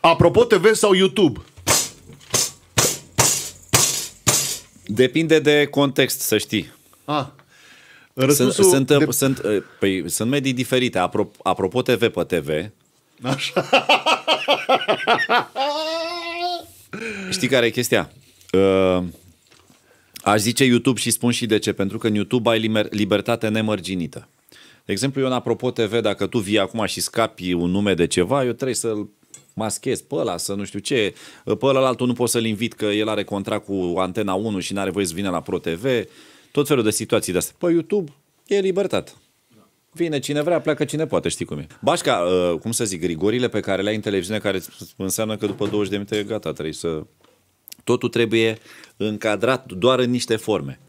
Apropo TV sau YouTube? Depinde de context, să știi. A. Ah. sunt, de... sunt, ă, păi, sunt medii diferite. Apropo, apropo TV pe TV. Așa. Știi care e chestia? Ă, aș zice YouTube și spun și de ce. Pentru că în YouTube ai libertate nemărginită. De exemplu, eu în Apropo TV, dacă tu vii acum și scapi un nume de ceva, eu trebuie să-l maschez pe ăla, să nu știu ce, pe ăla altul nu poți să-l invit că el are contract cu Antena 1 și nu are voie să vină la Pro TV, tot felul de situații de astea. Pe YouTube e libertate. Vine cine vrea, pleacă cine poate, știi cum e. Bașca, uh, cum să zic, rigorile pe care le ai în televiziune, care înseamnă că după 20 de minute, gata, trebuie să... Totul trebuie încadrat doar în niște forme.